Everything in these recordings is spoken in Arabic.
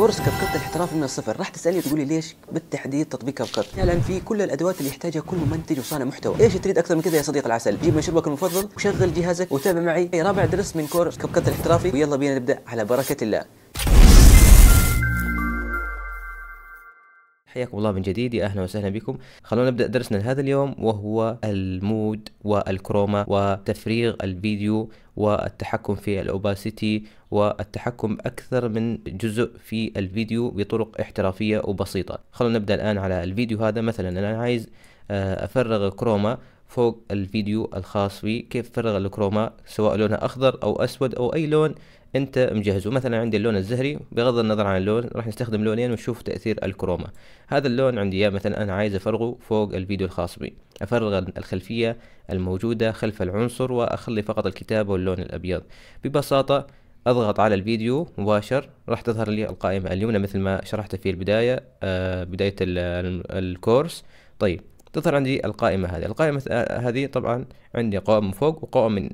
كورس كبكت الاحتراف من الصفر راح تسالني وتقولي ليش بالتحديد تطبيق كبكت فعلا في كل الادوات اللي يحتاجها كل منتج وصانع محتوى ايش تريد اكثر من كذا يا صديق العسل جيب مشروبك المفضل وشغل جهازك وتابع معي إيه، رابع درس من كورس كبكت الاحترافي ويلا بينا نبدا على بركه الله حياكم الله من جديد يا اهلا وسهلا بكم خلونا نبدا درسنا لهذا اليوم وهو المود والكروما وتفريغ الفيديو والتحكم في الاوباسيتي والتحكم اكثر من جزء في الفيديو بطرق احترافيه وبسيطه خلونا نبدا الان على الفيديو هذا مثلا انا عايز آه، افرغ كروما فوق الفيديو الخاص بي كيف تفرغ الكروما سواء لونها أخضر أو أسود أو أي لون أنت مجهزه مثلا عندي اللون الزهري بغض النظر عن اللون راح نستخدم لونين ونشوف تأثير الكروما هذا اللون عندي إياه مثلا أنا عايز أفرغه فوق الفيديو الخاص بي أفرغ الخلفية الموجودة خلف العنصر وأخلي فقط الكتابة واللون الأبيض ببساطة اضغط على الفيديو مباشر راح تظهر لي القائمة اليمنى مثل ما شرحت في البداية آه بداية الكورس طيب تظهر عندي القائمة هذه القائمة آه، هذه طبعا عندي قوائم من فوق وقوائم من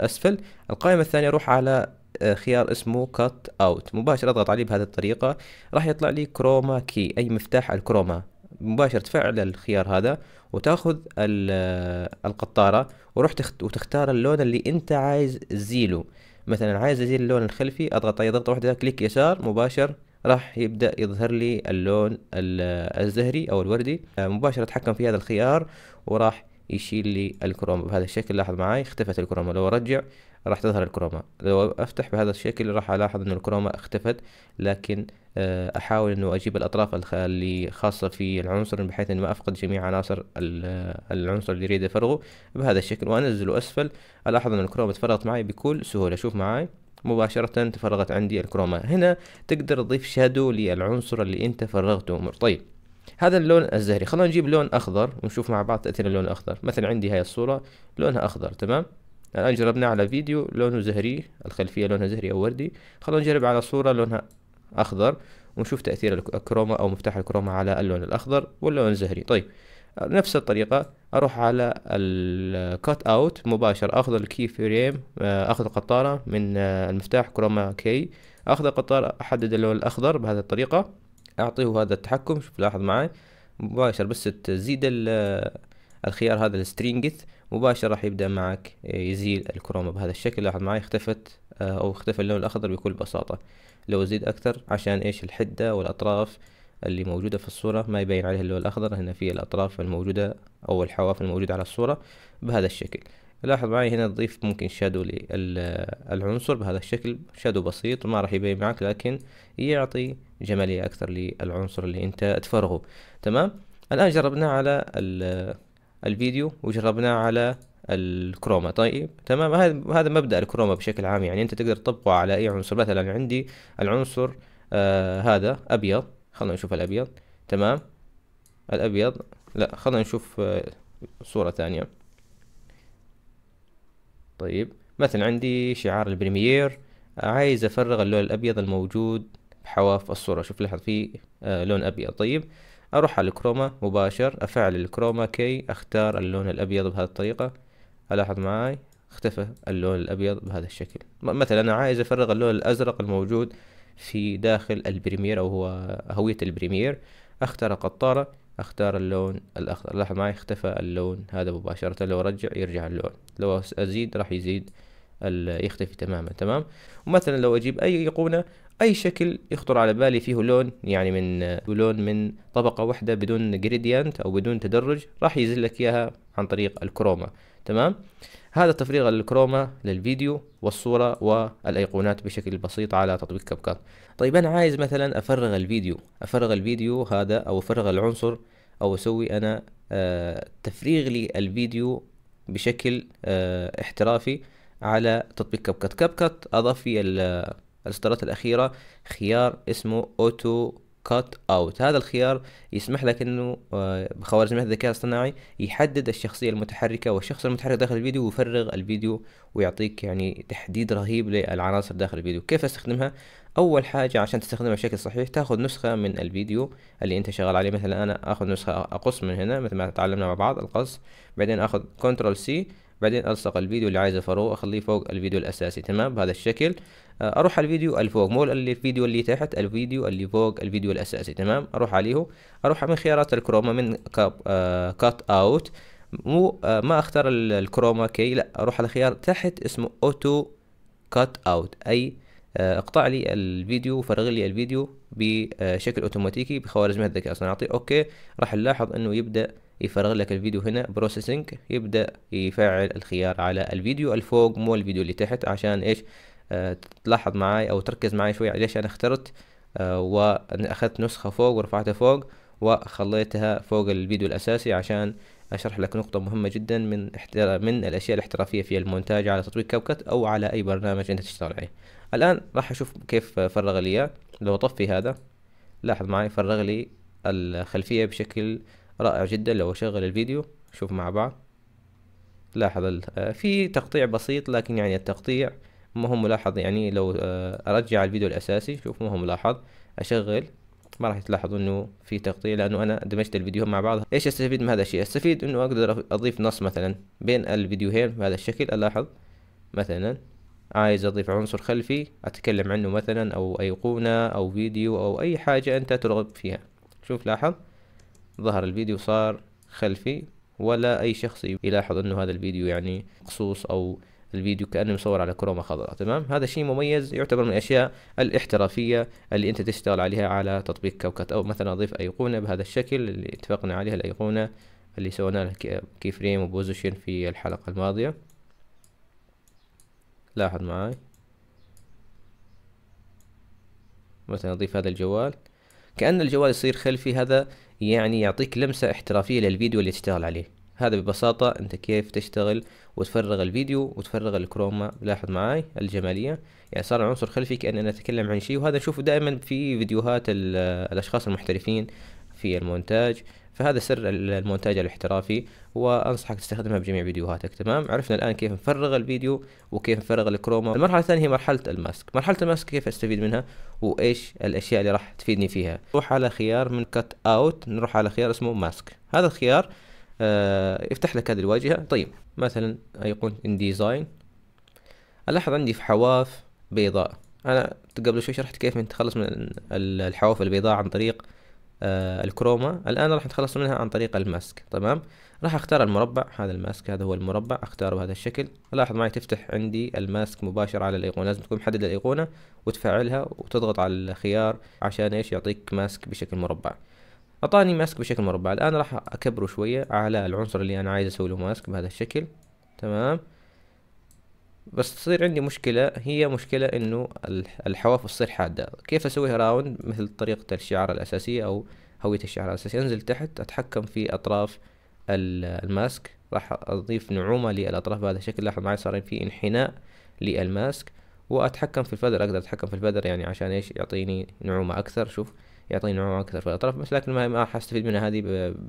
أسفل القائمة الثانية أروح على آه، خيار اسمه cut اوت مباشرة اضغط عليه بهذه الطريقة راح يطلع لي كروما كي اي مفتاح الكروما مباشرة تفعل الخيار هذا وتاخذ آه، القطارة وروح وتختار اللون اللي انت عايز تزيله مثلا عايز ازيل اللون الخلفي اضغط اي ضغطة واحدة كليك يسار مباشر راح يبدأ يظهر لي اللون الزهري أو الوردي آه، مباشرة أتحكم في هذا الخيار وراح يشيل لي الكروما بهذا الشكل لاحظ معي اختفت الكروما لو ارجع راح تظهر الكروما لو افتح بهذا الشكل راح الاحظ ان الكروما اختفت لكن آه، احاول انه اجيب الاطراف اللي خاصه في العنصر بحيث ان ما افقد جميع عناصر العنصر اللي اريد افرغه بهذا الشكل وانزله اسفل الاحظ ان الكروما تفرغت معي بكل سهوله شوف معي مباشرة تفرغت عندي الكروما هنا تقدر تضيف شادو للعنصر اللي انت فرغته طيب هذا اللون الزهري خلونا نجيب لون اخضر ونشوف مع بعض تأثير اللون الاخضر مثلا عندي هاي الصورة لونها اخضر تمام الان جربنا على فيديو لونه زهري الخلفية لونها زهري او وردي خلونا نجرب على صورة لونها اخضر ونشوف تأثير الكروما او مفتاح الكروما على اللون الاخضر واللون الزهري طيب نفس الطريقة اروح على الكات اوت مباشر اخذ الكي فريم آه، اخذ القطارة من آه، المفتاح كروما كي اخذ القطارة احدد اللون الاخضر بهذه الطريقة اعطيه هذا التحكم شوف لاحظ معي مباشر بس تزيد آه، الخيار هذا السترينجث مباشر راح يبدأ معك يزيل الكروما بهذا الشكل لاحظ معي اختفت او اختفى اللون الاخضر بكل بساطة لو ازيد اكثر عشان ايش الحدة والاطراف اللي موجودة في الصورة ما يبين عليها اللون الأخضر هنا في الأطراف الموجودة أو الحواف الموجودة على الصورة بهذا الشكل لاحظ معي هنا تضيف ممكن شادو للعنصر بهذا الشكل شادو بسيط ما راح يبين معك لكن يعطي جمالية أكثر للعنصر اللي أنت تفرغه تمام الآن جربناه على الفيديو وجربناه على الكروما طيب تمام هذا مبدأ الكروما بشكل عام يعني أنت تقدر تطبقه على أي عنصر مثلا عندي العنصر آه هذا أبيض خلنا نشوف الابيض تمام الابيض لا خلنا نشوف آه، صورة ثانية طيب مثلا عندي شعار البريمير عايز افرغ اللون الابيض الموجود بحواف الصورة شوف لاحظ في آه، لون ابيض طيب اروح على الكروما مباشر افعل الكروما كي اختار اللون الابيض بهذه الطريقة الاحظ معاي اختفى اللون الابيض بهذا الشكل مثلا انا عايز افرغ اللون الازرق الموجود في داخل البريمير أو هو هوية البريمير اختار القطارة اختار اللون الأخضر لاحظ معي اختفى اللون هذا مباشرة لو رجع يرجع اللون لو أزيد راح يزيد يختفي تماما تمام ومثلا لو أجيب أي ايقونة أي شكل يخطر على بالي فيه لون يعني من لون من طبقة واحدة بدون جريديانت أو بدون تدرج راح ينزل لك إياها عن طريق الكروما تمام هذا تفريغ الكروما للفيديو والصورة والأيقونات بشكل بسيط على تطبيق كاب طيب أنا عايز مثلا أفرغ الفيديو أفرغ الفيديو هذا أو أفرغ العنصر أو أسوي أنا آه تفريغ لي الفيديو بشكل آه احترافي على تطبيق كاب كات كاب كات أضاف في آه، الاصدارات الأخيرة خيار اسمه أوتو كات اوت هذا الخيار يسمح لك انه آه، بخوارزميات الذكاء الاصطناعي يحدد الشخصيه المتحركه والشخص المتحرك داخل الفيديو ويفرغ الفيديو ويعطيك يعني تحديد رهيب للعناصر داخل الفيديو كيف استخدمها اول حاجه عشان تستخدمها بشكل صحيح تاخذ نسخه من الفيديو اللي انت شغال عليه مثلا انا اخذ نسخه اقص من هنا مثل ما تعلمنا مع بعض القص بعدين اخذ كنترول سي بعدين الصق الفيديو اللي عايز افرغه اخليه فوق الفيديو الاساسي تمام بهذا الشكل آه، اروح على الفيديو الفوق مو الفيديو اللي تحت الفيديو اللي فوق الفيديو الاساسي تمام اروح عليه اروح من خيارات الكروما من كات اوت آه، مو آه، ما اختار الكروما كي لا اروح على خيار تحت اسمه اوتو كات اوت اي اقطع لي الفيديو فرغ لي الفيديو بشكل اوتوماتيكي بخوارزميات الذكاء الصناعي اوكي راح نلاحظ انه يبدا يفرغ لك الفيديو هنا بروسيسنج يبدأ يفعل الخيار على الفيديو الفوق مو الفيديو اللي تحت عشان ايش آه، تلاحظ معاي او تركز معاي شوي ليش انا اخترت آه، واخذت نسخة فوق ورفعتها فوق وخليتها فوق الفيديو الاساسي عشان اشرح لك نقطة مهمة جدا من من الاشياء الاحترافية في المونتاج على تطبيق كابكت او على اي برنامج انت تشتغل عليه الان راح اشوف كيف فرغ لي اياه لو اطفي هذا لاحظ معي فرغ لي الخلفية بشكل رائع جدا لو اشغل الفيديو شوف مع بعض لاحظ آه، في تقطيع بسيط لكن يعني التقطيع ما هو ملاحظ يعني لو آه، ارجع الفيديو الاساسي شوف ما هو ملاحظ اشغل ما راح تلاحظوا انه في تقطيع لانه انا دمجت الفيديو مع بعض ايش استفيد من هذا الشيء استفيد انه اقدر اضيف نص مثلا بين الفيديوهين بهذا الشكل الاحظ مثلا عايز اضيف عنصر خلفي اتكلم عنه مثلا او ايقونة او فيديو او اي حاجة انت ترغب فيها شوف لاحظ ظهر الفيديو صار خلفي ولا اي شخص يلاحظ انه هذا الفيديو يعني مقصوص او الفيديو كانه مصور على كروما خضراء تمام هذا شيء مميز يعتبر من الاشياء الاحترافيه اللي انت تشتغل عليها على تطبيق كوكت او مثلا اضيف ايقونه بهذا الشكل اللي اتفقنا عليها الايقونه اللي سوينا لها كي فريم وبوزيشن في الحلقه الماضيه لاحظ معاي مثلا اضيف هذا الجوال كأن الجوال يصير خلفي هذا يعني يعطيك لمسة احترافية للفيديو اللي تشتغل عليه هذا ببساطة انت كيف تشتغل وتفرغ الفيديو وتفرغ الكروما لاحظ معاي الجمالية يعني صار عنصر خلفي كأننا نتكلم عن شيء وهذا نشوفه دائما في فيديوهات الأشخاص المحترفين في المونتاج فهذا سر المونتاج الاحترافي وانصحك تستخدمها بجميع فيديوهاتك تمام عرفنا الان كيف نفرغ الفيديو وكيف نفرغ الكروما المرحله الثانيه هي مرحله الماسك مرحله الماسك كيف استفيد منها وايش الاشياء اللي راح تفيدني فيها نروح على خيار من كت اوت نروح على خيار اسمه ماسك هذا الخيار آه يفتح لك هذه الواجهه طيب مثلا ايقونه ان ديزاين الاحظ عندي في حواف بيضاء انا قبل شوي شرحت كيف نتخلص من الحواف البيضاء عن طريق آه الكروما الآن راح نتخلص منها عن طريق الماسك تمام راح اختار المربع هذا الماسك هذا هو المربع اختاره بهذا الشكل لاحظ معي تفتح عندي الماسك مباشرة على الأيقونة لازم تكون محدد الأيقونة وتفعلها وتضغط على الخيار عشان ايش يعطيك ماسك بشكل مربع أعطاني ماسك بشكل مربع الآن راح أكبره شوية على العنصر اللي أنا عايز أسوي له ماسك بهذا الشكل تمام بس تصير عندي مشكلة هي مشكلة انه الحواف تصير حادة كيف اسويها راوند مثل طريقة الشعر الاساسية او هوية الشعر الاساسية انزل تحت اتحكم في اطراف الماسك راح اضيف نعومة للاطراف بهذا الشكل لاحظ معي صار في انحناء للماسك واتحكم في الفذر اقدر اتحكم في الفذر يعني عشان ايش يعطيني نعومة اكثر شوف يعطيني نوع اكثر في الاطراف بس لكن ما راح استفيد منها هذه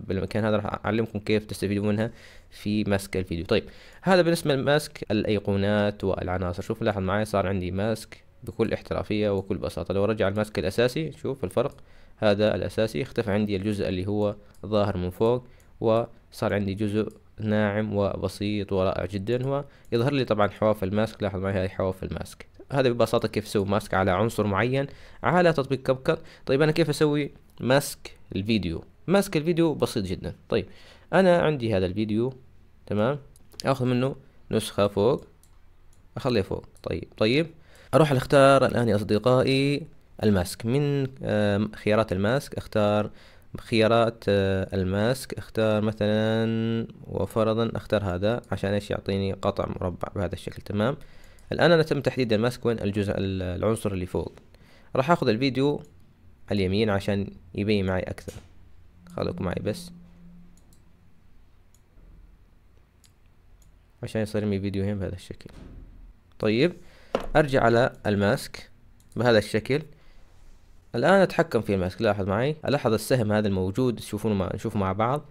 بالمكان هذا راح اعلمكم كيف تستفيدوا منها في ماسك الفيديو طيب هذا بالنسبة لماسك الايقونات والعناصر شوف لاحظ معي صار عندي ماسك بكل احترافية وكل بساطة لو رجع الماسك الاساسي شوف الفرق هذا الاساسي اختفى عندي الجزء اللي هو ظاهر من فوق وصار عندي جزء ناعم وبسيط ورائع جدا ويظهر لي طبعا حواف الماسك لاحظ معي هذه حواف الماسك هذا ببساطة كيف اسوي ماسك على عنصر معين على تطبيق كاب كات طيب انا كيف اسوي ماسك الفيديو ماسك الفيديو بسيط جدا طيب انا عندي هذا الفيديو تمام اخذ منه نسخة فوق اخليه فوق طيب طيب اروح اختار الان يا اصدقائي الماسك من خيارات الماسك اختار خيارات آه، الماسك اختار مثلا وفرضا اختار هذا عشان ايش يعطيني قطع مربع بهذا الشكل تمام الآن أنا تم تحديد الماسك وين الجزء العنصر اللي فوق راح أخذ الفيديو على اليمين عشان يبين معي أكثر خلوك معي بس عشان يصير لي فيديوهين بهذا الشكل طيب أرجع على الماسك بهذا الشكل الآن أتحكم في الماسك لاحظ معي ألاحظ السهم هذا الموجود تشوفونه مع... نشوفه مع بعض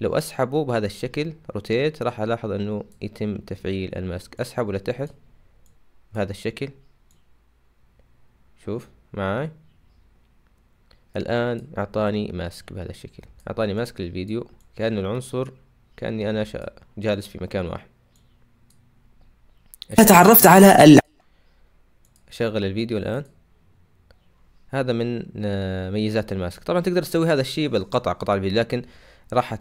لو أسحبه بهذا الشكل روتيت راح ألاحظ أنه يتم تفعيل الماسك أسحبه لتحت بهذا الشكل شوف معاي الآن أعطاني ماسك بهذا الشكل أعطاني ماسك للفيديو كأن العنصر كأني أنا جالس في مكان واحد أشغل. تعرفت على ال... أشغل الفيديو الآن هذا من آه، ميزات الماسك طبعا تقدر تسوي هذا الشيء بالقطع قطع الفيديو لكن راح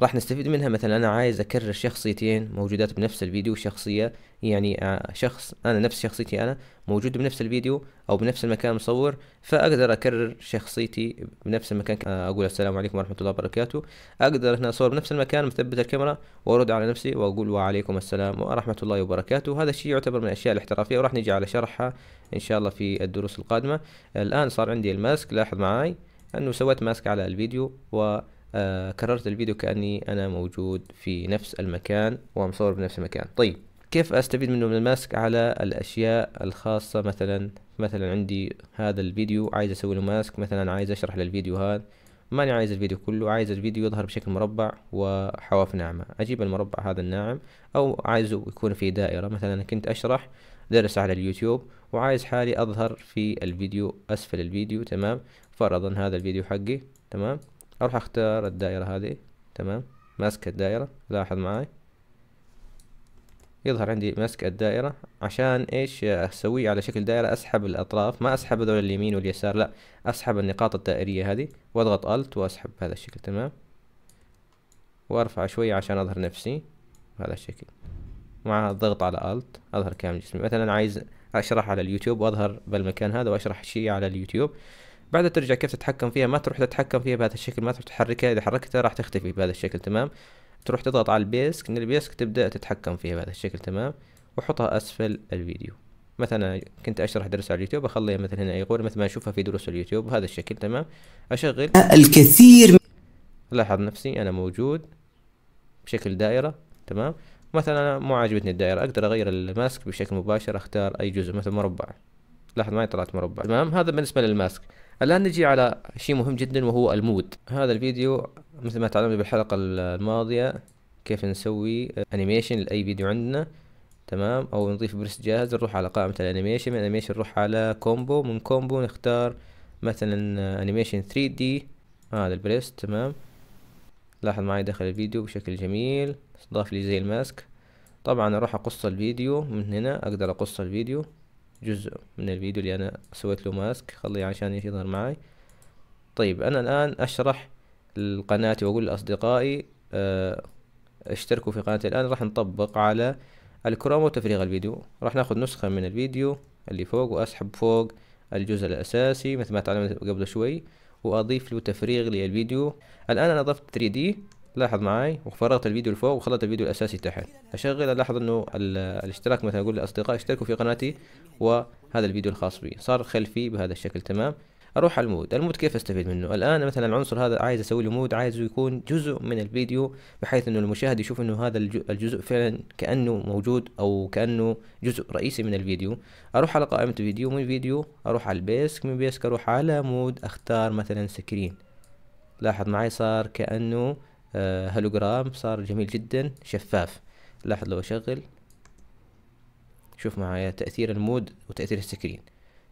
راح نستفيد منها مثلا انا عايز اكرر شخصيتين موجودات بنفس الفيديو شخصيه يعني آه، شخص انا نفس شخصيتي انا موجود بنفس الفيديو او بنفس المكان مصور فاقدر اكرر شخصيتي بنفس المكان آه، اقول السلام عليكم ورحمه الله وبركاته اقدر هنا اصور بنفس المكان مثبت الكاميرا وارد على نفسي واقول وعليكم السلام ورحمه الله وبركاته هذا الشيء يعتبر من الاشياء الاحترافيه وراح نجي على شرحها ان شاء الله في الدروس القادمه الان صار عندي الماسك لاحظ معاي انه سويت ماسك على الفيديو و آه، كررت الفيديو كأني أنا موجود في نفس المكان ومصور بنفس المكان طيب كيف أستفيد منه من الماسك على الأشياء الخاصة مثلا مثلا عندي هذا الفيديو عايز أسوي له ماسك مثلا عايز أشرح للفيديو هذا ماني عايز الفيديو كله عايز الفيديو يظهر بشكل مربع وحواف ناعمة أجيب المربع هذا الناعم أو عايزه يكون في دائرة مثلا كنت أشرح درس على اليوتيوب وعايز حالي أظهر في الفيديو أسفل الفيديو تمام فرضا هذا الفيديو حقي تمام اروح اختار الدائرة هذه تمام ماسك الدائرة لاحظ معاي يظهر عندي مسك الدائرة عشان ايش اسوي على شكل دائرة اسحب الاطراف ما اسحب هذول اليمين واليسار لا اسحب النقاط الدائرية هذه واضغط الت واسحب بهذا الشكل تمام وارفع شوية عشان اظهر نفسي بهذا الشكل مع الضغط على الت اظهر كامل جسمي مثلا عايز اشرح على اليوتيوب واظهر بالمكان هذا واشرح شيء على اليوتيوب بعدها ترجع كيف تتحكم فيها ما تروح تتحكم فيها بهذا الشكل ما تروح تحركها اذا حركتها راح تختفي بهذا الشكل تمام تروح تضغط على البيسك من البيسك تبدا تتحكم فيها بهذا الشكل تمام وحطها اسفل الفيديو مثلا كنت اشرح درس على اليوتيوب اخليها مثلا هنا يقول مثل ما اشوفها في دروس اليوتيوب بهذا الشكل تمام اشغل الكثير لاحظ نفسي انا موجود بشكل دائره تمام مثلا انا مو عاجبتني الدائره اقدر اغير الماسك بشكل مباشر اختار اي جزء مثلا مربع لاحظ ما طلعت مربع تمام هذا بالنسبه للماسك الآن نجي على شيء مهم جدا وهو المود هذا الفيديو مثل ما تعلمنا بالحلقة الماضية كيف نسوي انيميشن لأي فيديو عندنا تمام أو نضيف برس جاهز نروح على قائمة الانيميشن من انيميشن نروح على كومبو من كومبو نختار مثلا انيميشن 3D هذا آه البريست تمام لاحظ معي داخل الفيديو بشكل جميل ضاف لي زي الماسك طبعا اروح اقص الفيديو من هنا اقدر اقص الفيديو جزء من الفيديو اللي انا سويت له ماسك خليه عشان يظهر معي طيب انا الان اشرح لقناتي واقول لاصدقائي آه، اشتركوا في قناتي الان راح نطبق على الكروم وتفريغ الفيديو راح ناخذ نسخة من الفيديو اللي فوق واسحب فوق الجزء الاساسي مثل ما تعلمت قبل شوي واضيف له تفريغ للفيديو الان انا اضفت 3D لاحظ معي وفرغت الفيديو لفوق وخلط الفيديو الأساسي تحت أشغل ألاحظ أنه الاشتراك مثلا أقول للاصدقاء اشتركوا في قناتي وهذا الفيديو الخاص بي صار خلفي بهذا الشكل تمام اروح على المود المود كيف استفيد منه الان مثلا العنصر هذا عايز اسوي له مود عايزه يكون جزء من الفيديو بحيث انه المشاهد يشوف انه هذا الجزء فعلا كانه موجود او كانه جزء رئيسي من الفيديو اروح على قائمه فيديو من فيديو اروح على البيسك من بيسك اروح على مود اختار مثلا سكرين لاحظ معي صار كانه آه، هولوجرام صار جميل جدا شفاف لاحظ لو اشغل شوف معايا تأثير المود وتأثير السكرين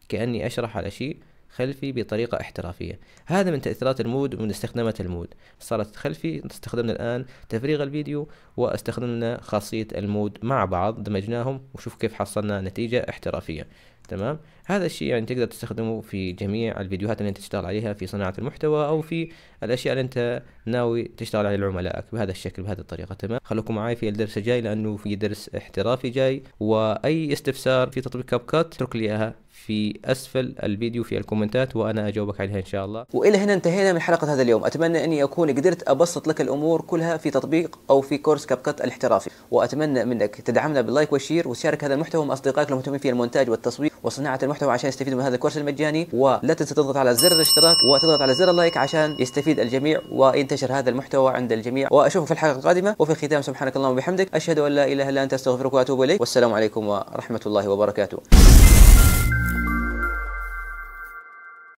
كأني أشرح على شيء خلفي بطريقة احترافية هذا من تأثيرات المود ومن استخدامات المود صارت خلفي استخدمنا الآن تفريغ الفيديو واستخدمنا خاصية المود مع بعض دمجناهم وشوف كيف حصلنا نتيجة احترافية تمام هذا الشيء يعني تقدر تستخدمه في جميع الفيديوهات اللي انت تشتغل عليها في صناعة المحتوى او في الاشياء اللي انت ناوي تشتغل عليها لعملائك بهذا الشكل بهذه الطريقة تمام خلوكم معي في الدرس الجاي لانه في درس احترافي جاي واي استفسار في تطبيق كاب كات اترك لي اياها في اسفل الفيديو في الكومنتات وانا اجاوبك عليها ان شاء الله. والى هنا انتهينا من حلقه هذا اليوم، اتمنى اني اكون قدرت ابسط لك الامور كلها في تطبيق او في كورس كاب كات الاحترافي، واتمنى منك تدعمنا باللايك والشير وتشارك هذا المحتوى مع اصدقائك المهتمين في المونتاج والتصوير وصناعه المحتوى عشان يستفيدوا من هذا الكورس المجاني، ولا تنسى تضغط على زر الاشتراك وتضغط على زر اللايك عشان يستفيد الجميع وينتشر هذا المحتوى عند الجميع، واشوفك في الحلقه القادمه وفي الختام سبحانك اللهم وبحمدك، اشهد ان لا اله الا انت استغفرك واتوب اليك، والسلام عليكم ورحمه الله وبركاته.